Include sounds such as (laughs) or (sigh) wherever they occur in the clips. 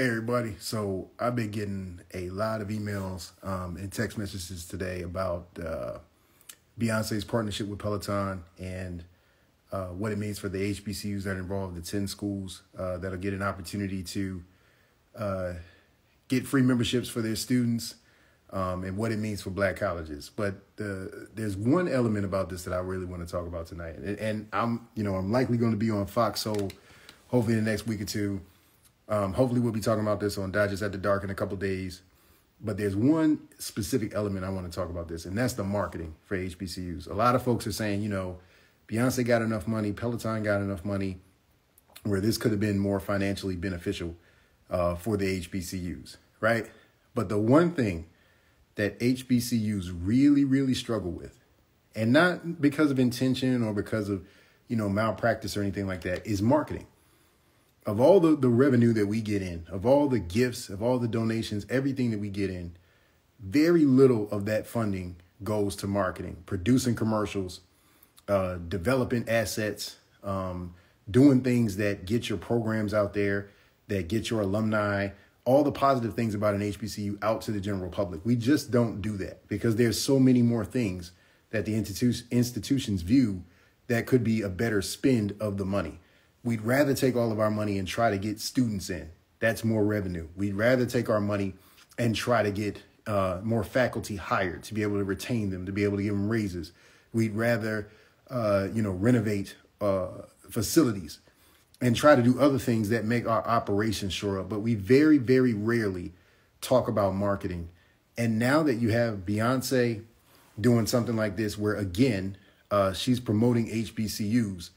Hey everybody! So I've been getting a lot of emails um, and text messages today about uh, Beyonce's partnership with Peloton and uh, what it means for the HBCUs that are involved, the ten schools uh, that'll get an opportunity to uh, get free memberships for their students, um, and what it means for Black colleges. But there's one element about this that I really want to talk about tonight, and, and I'm you know I'm likely going to be on Fox, so hopefully in the next week or two. Um, hopefully, we'll be talking about this on Dodgers at the Dark in a couple days. But there's one specific element I want to talk about this, and that's the marketing for HBCUs. A lot of folks are saying, you know, Beyonce got enough money, Peloton got enough money, where this could have been more financially beneficial uh, for the HBCUs, right? But the one thing that HBCUs really, really struggle with, and not because of intention or because of, you know, malpractice or anything like that, is marketing of all the, the revenue that we get in, of all the gifts, of all the donations, everything that we get in, very little of that funding goes to marketing, producing commercials, uh, developing assets, um, doing things that get your programs out there, that get your alumni, all the positive things about an HBCU out to the general public. We just don't do that because there's so many more things that the institu- institutions view that could be a better spend of the money. We'd rather take all of our money and try to get students in. That's more revenue. We'd rather take our money and try to get uh, more faculty hired to be able to retain them, to be able to give them raises. We'd rather, uh, you know, renovate uh, facilities and try to do other things that make our operations shore up. But we very, very rarely talk about marketing. And now that you have Beyonce doing something like this, where again, uh, she's promoting HBCUs,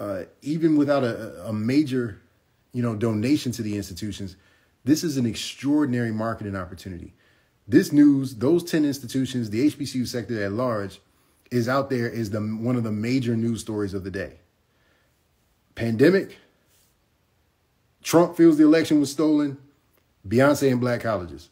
uh, even without a, a major, you know, donation to the institutions, this is an extraordinary marketing opportunity. This news, those 10 institutions, the HBCU sector at large is out there is the one of the major news stories of the day. Pandemic, Trump feels the election was stolen, Beyonce and black colleges.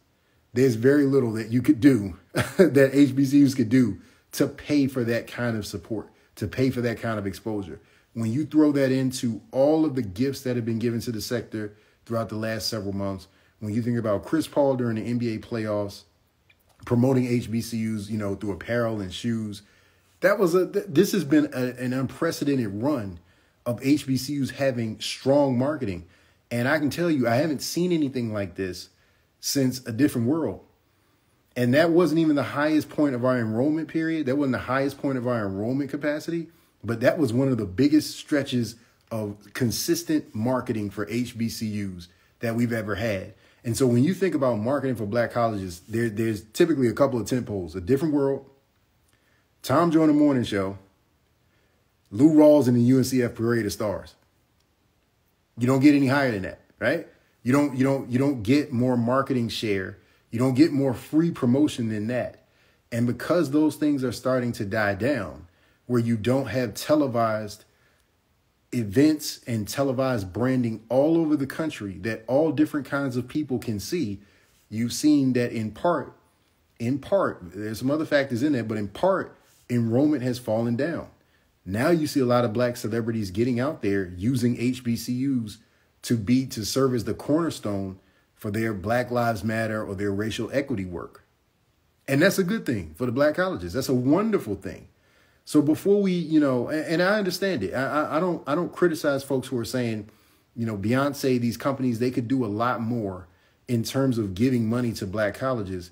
There's very little that you could do (laughs) that HBCUs could do to pay for that kind of support, to pay for that kind of exposure when you throw that into all of the gifts that have been given to the sector throughout the last several months, when you think about Chris Paul during the NBA playoffs, promoting HBCUs, you know, through apparel and shoes, that was a th this has been a, an unprecedented run of HBCUs having strong marketing. And I can tell you, I haven't seen anything like this since a different world. And that wasn't even the highest point of our enrollment period. That wasn't the highest point of our enrollment capacity. But that was one of the biggest stretches of consistent marketing for HBCUs that we've ever had. And so when you think about marketing for black colleges, there, there's typically a couple of tent poles, A Different World, Tom Joyner Morning Show, Lou Rawls and the UNCF Parade of Stars. You don't get any higher than that, right? You don't, you don't, you don't get more marketing share. You don't get more free promotion than that. And because those things are starting to die down, where you don't have televised events and televised branding all over the country that all different kinds of people can see, you've seen that in part, in part, there's some other factors in there, but in part, enrollment has fallen down. Now you see a lot of black celebrities getting out there using HBCUs to be to serve as the cornerstone for their Black Lives Matter or their racial equity work. And that's a good thing for the black colleges. That's a wonderful thing. So before we, you know, and, and I understand it. I, I don't I don't criticize folks who are saying, you know, Beyonce, these companies, they could do a lot more in terms of giving money to black colleges.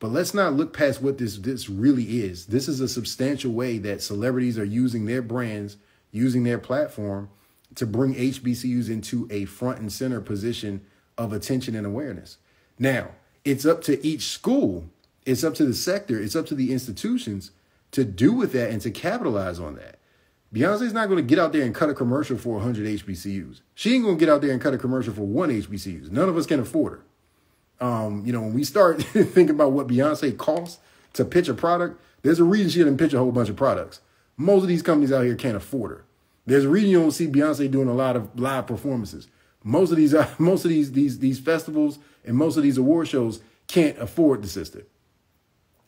But let's not look past what this this really is. This is a substantial way that celebrities are using their brands, using their platform to bring HBCUs into a front and center position of attention and awareness. Now, it's up to each school, it's up to the sector, it's up to the institutions to do with that and to capitalize on that. Beyonce's not going to get out there and cut a commercial for 100 HBCUs. She ain't going to get out there and cut a commercial for one HBCUs. None of us can afford her. Um, you know, when we start (laughs) thinking about what Beyonce costs to pitch a product, there's a reason she didn't pitch a whole bunch of products. Most of these companies out here can't afford her. There's a reason you don't see Beyonce doing a lot of live performances. Most of these, (laughs) most of these, these, these festivals and most of these award shows can't afford the sister.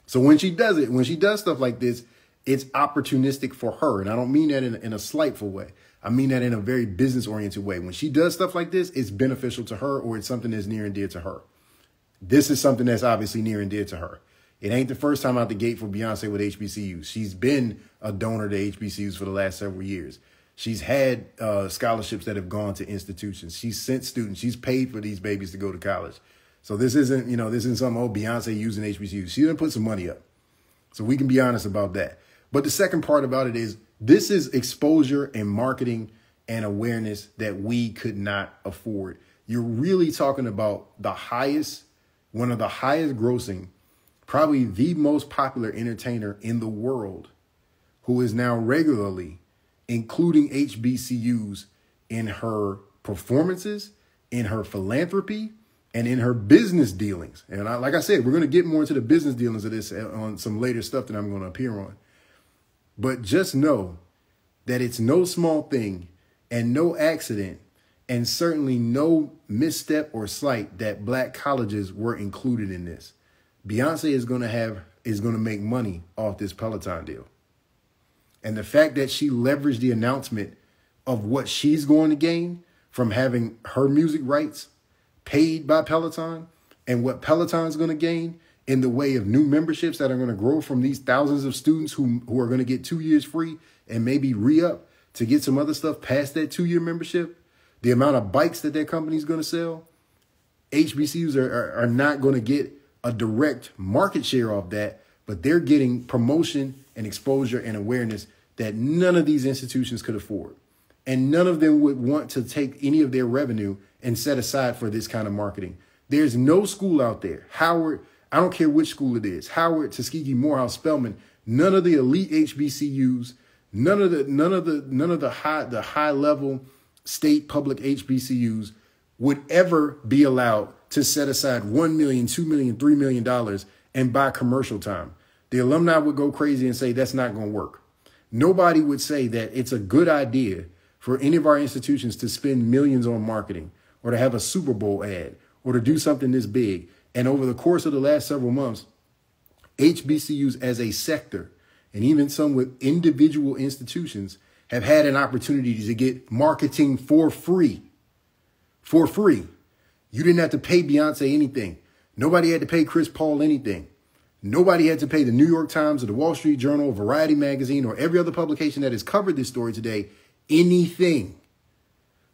So when she does it, when she does stuff like this, it's opportunistic for her. And I don't mean that in, in a slightful way. I mean that in a very business oriented way. When she does stuff like this, it's beneficial to her or it's something that's near and dear to her. This is something that's obviously near and dear to her. It ain't the first time out the gate for Beyonce with HBCUs. She's been a donor to HBCUs for the last several years. She's had uh, scholarships that have gone to institutions. She's sent students. She's paid for these babies to go to college. So this isn't, you know, this isn't some, old oh, Beyonce using HBCU. She didn't put some money up. So we can be honest about that. But the second part about it is this is exposure and marketing and awareness that we could not afford. You're really talking about the highest, one of the highest grossing, probably the most popular entertainer in the world who is now regularly including HBCUs in her performances, in her philanthropy, and in her business dealings. And I, like I said, we're going to get more into the business dealings of this uh, on some later stuff that I'm going to appear on. But just know that it's no small thing and no accident and certainly no misstep or slight that black colleges were included in this. Beyonce is going to have is going to make money off this Peloton deal. And the fact that she leveraged the announcement of what she's going to gain from having her music rights paid by Peloton and what Peloton's going to gain in the way of new memberships that are going to grow from these thousands of students who, who are going to get two years free and maybe re up to get some other stuff past that two year membership, the amount of bikes that that company's going to sell, HBCUs are, are, are not going to get a direct market share of that, but they're getting promotion and exposure and awareness that none of these institutions could afford and none of them would want to take any of their revenue and set aside for this kind of marketing. There's no school out there. Howard, I don't care which school it is, Howard, Tuskegee, Morehouse, Spelman, none of the elite HBCUs, none of the none of the none of the high the high level state public HBCUs would ever be allowed to set aside 1 million, 2 million, 3 million dollars and buy commercial time. The alumni would go crazy and say that's not going to work. Nobody would say that it's a good idea for any of our institutions to spend millions on marketing or to have a Super Bowl ad or to do something this big. And over the course of the last several months, HBCUs as a sector, and even some with individual institutions, have had an opportunity to get marketing for free. For free. You didn't have to pay Beyonce anything. Nobody had to pay Chris Paul anything. Nobody had to pay the New York Times or the Wall Street Journal, Variety Magazine, or every other publication that has covered this story today anything.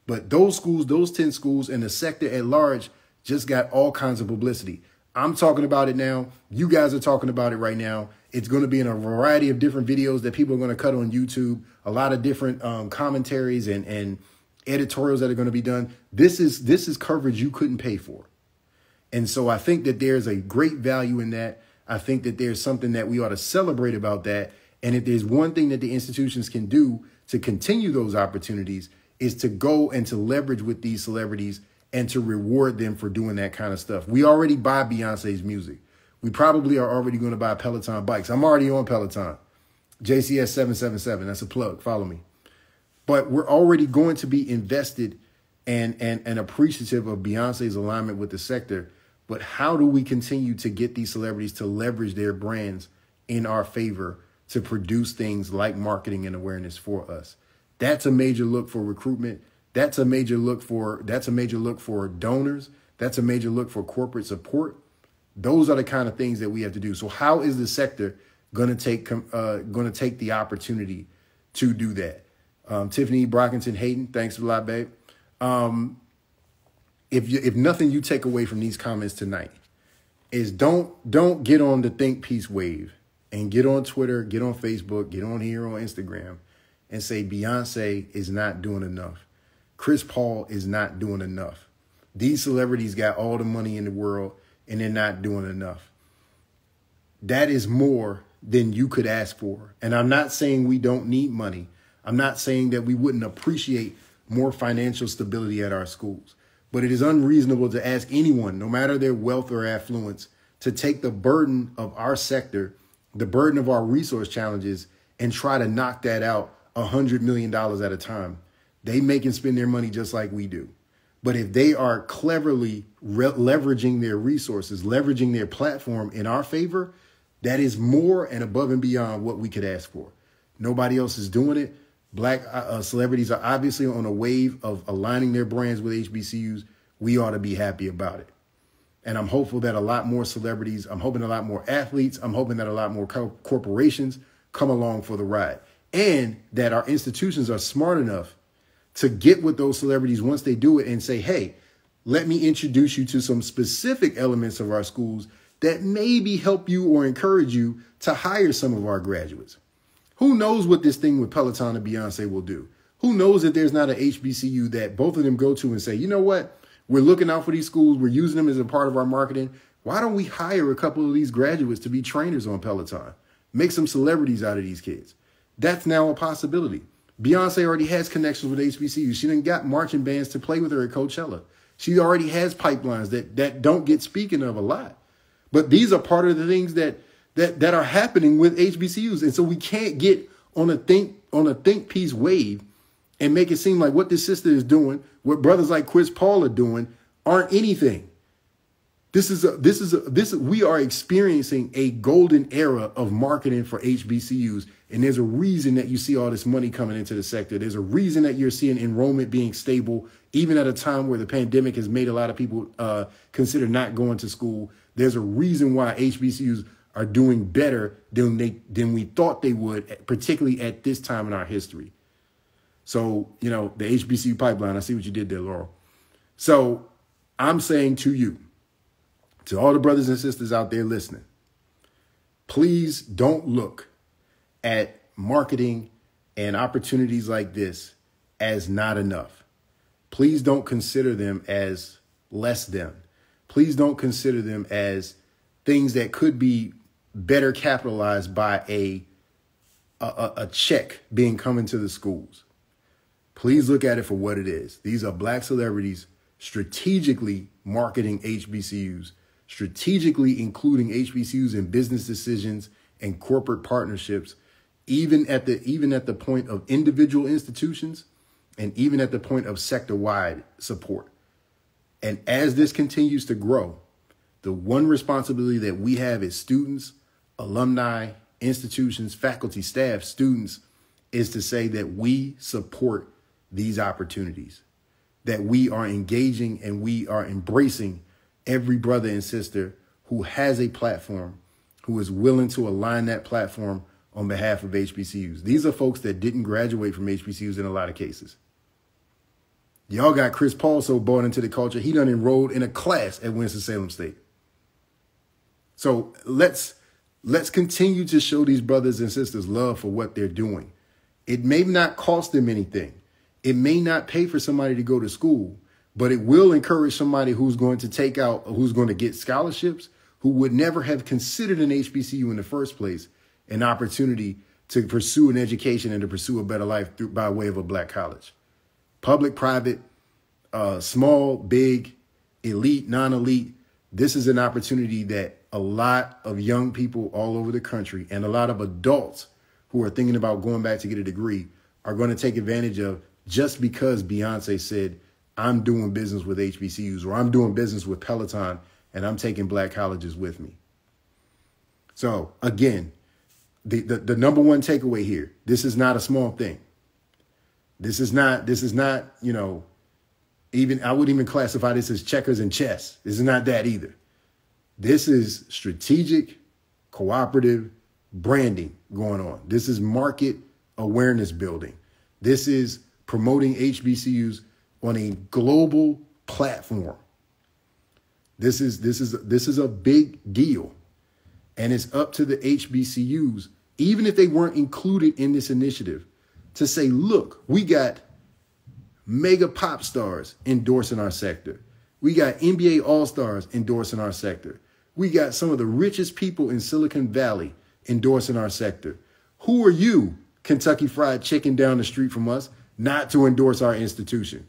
But those schools, those 10 schools, and the sector at large just got all kinds of publicity. I'm talking about it now. You guys are talking about it right now. It's going to be in a variety of different videos that people are going to cut on YouTube, a lot of different um, commentaries and, and editorials that are going to be done. This is this is coverage you couldn't pay for. And so I think that there's a great value in that. I think that there's something that we ought to celebrate about that. And if there's one thing that the institutions can do to continue those opportunities is to go and to leverage with these celebrities and to reward them for doing that kind of stuff. We already buy Beyonce's music. We probably are already going to buy Peloton bikes. I'm already on Peloton. JCS777, that's a plug. Follow me. But we're already going to be invested and and and appreciative of Beyonce's alignment with the sector. But how do we continue to get these celebrities to leverage their brands in our favor to produce things like marketing and awareness for us. That's a major look for recruitment. That's a major look for that's a major look for donors. That's a major look for corporate support. Those are the kind of things that we have to do. So how is the sector going to take uh, going to take the opportunity to do that? Um, Tiffany Brockington Hayden, thanks a lot, babe. Um, if you, if nothing you take away from these comments tonight is don't don't get on the think piece wave and get on Twitter, get on Facebook, get on here on Instagram and say Beyonce is not doing enough. Chris Paul is not doing enough. These celebrities got all the money in the world and they're not doing enough. That is more than you could ask for. And I'm not saying we don't need money. I'm not saying that we wouldn't appreciate more financial stability at our schools. But it is unreasonable to ask anyone, no matter their wealth or affluence, to take the burden of our sector the burden of our resource challenges and try to knock that out a $100 million at a time. They make and spend their money just like we do. But if they are cleverly leveraging their resources, leveraging their platform in our favor, that is more and above and beyond what we could ask for. Nobody else is doing it. Black uh, uh celebrities are obviously on a wave of aligning their brands with HBCUs. We ought to be happy about it. And I'm hopeful that a lot more celebrities, I'm hoping a lot more athletes, I'm hoping that a lot more co corporations come along for the ride. And that our institutions are smart enough to get with those celebrities once they do it and say, hey, let me introduce you to some specific elements of our schools that maybe help you or encourage you to hire some of our graduates. Who knows what this thing with Peloton and Beyonce will do? Who knows that there's not an HBCU that both of them go to and say, you know what? We're looking out for these schools. We're using them as a part of our marketing. Why don't we hire a couple of these graduates to be trainers on Peloton? Make some celebrities out of these kids. That's now a possibility. Beyonce already has connections with HBCU. She done got marching bands to play with her at Coachella. She already has pipelines that that don't get speaking of a lot. But these are part of the things that that that are happening with HBCUs. And so we can't get on a think on a think piece wave and make it seem like what this sister is doing, what brothers like Chris Paul are doing, aren't anything. This is a, this is a, this we are experiencing a golden era of marketing for HBCUs, and there's a reason that you see all this money coming into the sector. There's a reason that you're seeing enrollment being stable, even at a time where the pandemic has made a lot of people uh, consider not going to school. There's a reason why HBCUs are doing better than they than we thought they would, particularly at this time in our history. So, you know, the HBCU pipeline, I see what you did there, Laurel. So I'm saying to you, to all the brothers and sisters out there listening, please don't look at marketing and opportunities like this as not enough. Please don't consider them as less than. Please don't consider them as things that could be better capitalized by a, a, a check being coming to the schools. Please look at it for what it is. These are black celebrities strategically marketing HBCUs, strategically including HBCUs in business decisions and corporate partnerships, even at the even at the point of individual institutions and even at the point of sector-wide support. And as this continues to grow, the one responsibility that we have as students, alumni, institutions, faculty, staff, students is to say that we support these opportunities, that we are engaging and we are embracing every brother and sister who has a platform, who is willing to align that platform on behalf of HBCUs. These are folks that didn't graduate from HBCUs in a lot of cases. Y'all got Chris Paul so bought into the culture, he done enrolled in a class at Winston-Salem State. So let's let's continue to show these brothers and sisters love for what they're doing. It may not cost them anything. It may not pay for somebody to go to school, but it will encourage somebody who's going to take out, who's going to get scholarships, who would never have considered an HBCU in the first place, an opportunity to pursue an education and to pursue a better life through, by way of a black college. Public, private, uh, small, big, elite, non elite, this is an opportunity that a lot of young people all over the country and a lot of adults who are thinking about going back to get a degree are going to take advantage of just because Beyonce said, I'm doing business with HBCUs or I'm doing business with Peloton and I'm taking black colleges with me. So again, the, the, the number one takeaway here, this is not a small thing. This is not, this is not, you know, even I wouldn't even classify this as checkers and chess. This is not that either. This is strategic, cooperative branding going on. This is market awareness building. This is promoting HBCUs on a global platform. This is this is this is a big deal. And it's up to the HBCUs, even if they weren't included in this initiative, to say, look, we got mega pop stars endorsing our sector. We got NBA All-Stars endorsing our sector. We got some of the richest people in Silicon Valley endorsing our sector. Who are you, Kentucky Fried Chicken down the street from us, not to endorse our institution?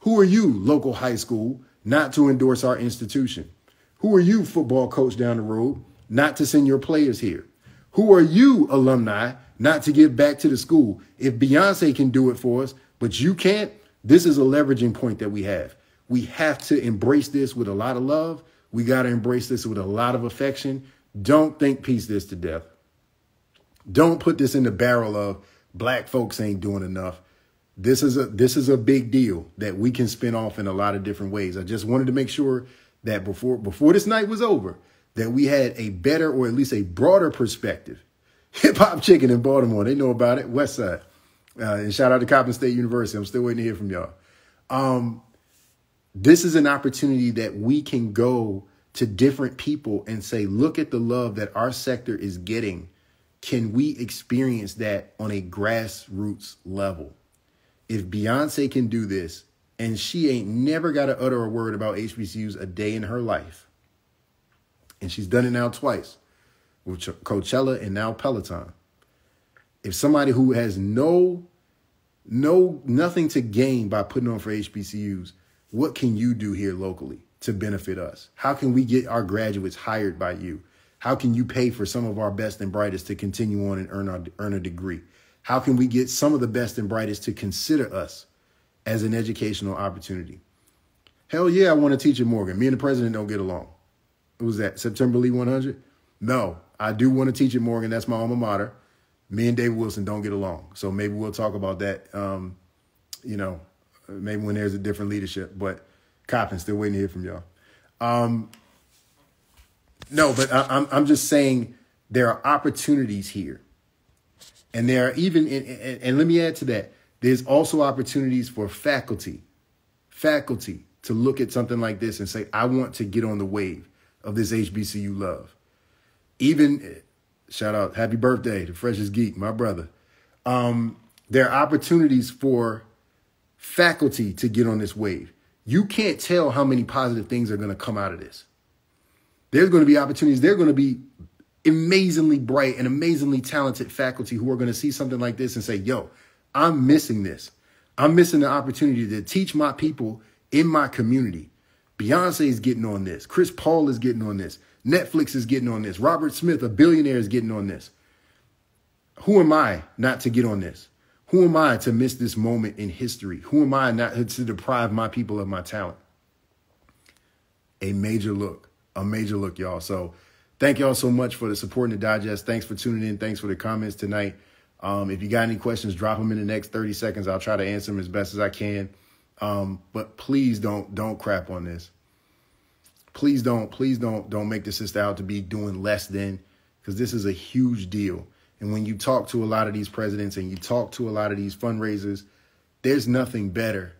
Who are you, local high school, not to endorse our institution? Who are you, football coach down the road, not to send your players here? Who are you, alumni, not to give back to the school? If Beyonce can do it for us, but you can't, this is a leveraging point that we have. We have to embrace this with a lot of love. We got to embrace this with a lot of affection. Don't think piece this to death. Don't put this in the barrel of black folks ain't doing enough this is a this is a big deal that we can spin off in a lot of different ways. I just wanted to make sure that before before this night was over, that we had a better or at least a broader perspective. (laughs) Hip hop chicken in Baltimore, they know about it. West Side, uh, and shout out to Coppin State University. I'm still waiting to hear from y'all. Um, this is an opportunity that we can go to different people and say, look at the love that our sector is getting. Can we experience that on a grassroots level? if Beyonce can do this and she ain't never got to utter a word about HBCUs a day in her life, and she's done it now twice with Coachella and now Peloton. If somebody who has no, no, nothing to gain by putting on for HBCUs, what can you do here locally to benefit us? How can we get our graduates hired by you? How can you pay for some of our best and brightest to continue on and earn, our, earn a degree? How can we get some of the best and brightest to consider us as an educational opportunity? Hell yeah, I want to teach at Morgan. Me and the president don't get along. What was that, September Lee 100? No, I do want to teach at Morgan. That's my alma mater. Me and David Wilson don't get along. So maybe we'll talk about that, um, you know, maybe when there's a different leadership. But Coppin, still waiting to hear from y'all. Um, no, but I, I'm, I'm just saying there are opportunities here and there are even, and, and, let me add to that, there's also opportunities for faculty, faculty to look at something like this and say, I want to get on the wave of this HBCU love. Even, shout out, happy birthday to Freshest Geek, my brother. Um, there are opportunities for faculty to get on this wave. You can't tell how many positive things are going to come out of this. There's going to be opportunities. There are going to be amazingly bright and amazingly talented faculty who are going to see something like this and say, yo, I'm missing this. I'm missing the opportunity to teach my people in my community. Beyonce is getting on this. Chris Paul is getting on this. Netflix is getting on this. Robert Smith, a billionaire, is getting on this. Who am I not to get on this? Who am I to miss this moment in history? Who am I not to deprive my people of my talent? A major look, a major look, y'all. So Thank y'all so much for the support and the digest. Thanks for tuning in. Thanks for the comments tonight. Um, if you got any questions, drop them in the next 30 seconds. I'll try to answer them as best as I can. Um, but please don't don't crap on this. Please don't please don't don't make the sister out to be doing less than because this is a huge deal. And when you talk to a lot of these presidents and you talk to a lot of these fundraisers, there's nothing better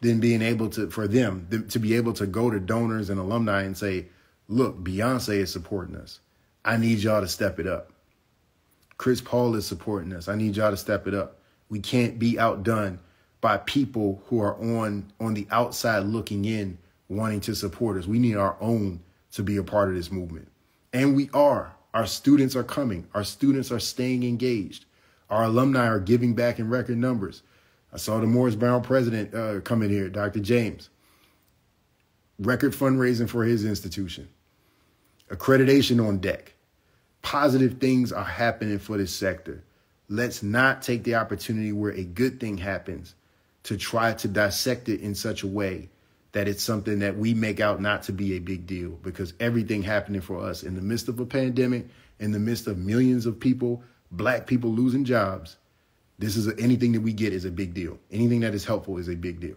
than being able to for them to be able to go to donors and alumni and say, Look, Beyonce is supporting us. I need y'all to step it up. Chris Paul is supporting us. I need y'all to step it up. We can't be outdone by people who are on on the outside looking in wanting to support us. We need our own to be a part of this movement. And we are. Our students are coming. Our students are staying engaged. Our alumni are giving back in record numbers. I saw the Morris Brown president uh, come in here, Dr. James. Record fundraising for his institution. Accreditation on deck. Positive things are happening for this sector. Let's not take the opportunity where a good thing happens to try to dissect it in such a way that it's something that we make out not to be a big deal because everything happening for us in the midst of a pandemic, in the midst of millions of people, black people losing jobs, this is a, anything that we get is a big deal. Anything that is helpful is a big deal.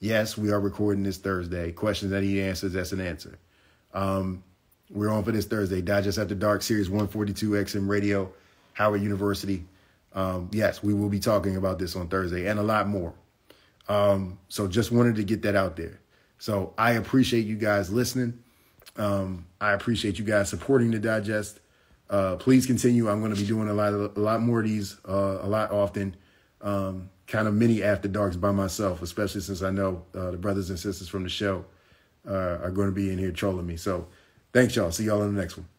Yes, we are recording this Thursday. Questions that he answers, that's an answer. Um, we're on for this Thursday. Digest After Dark, Series 142 XM Radio, Howard University. Um, yes, we will be talking about this on Thursday and a lot more. Um, so just wanted to get that out there. So I appreciate you guys listening. Um, I appreciate you guys supporting the digest. Uh, please continue. I'm going to be doing a lot, a lot more of these, uh, a lot often. Um, kind of mini after darks by myself, especially since I know uh, the brothers and sisters from the show uh, are going to be in here trolling me. So Thanks, y'all. See y'all in the next one.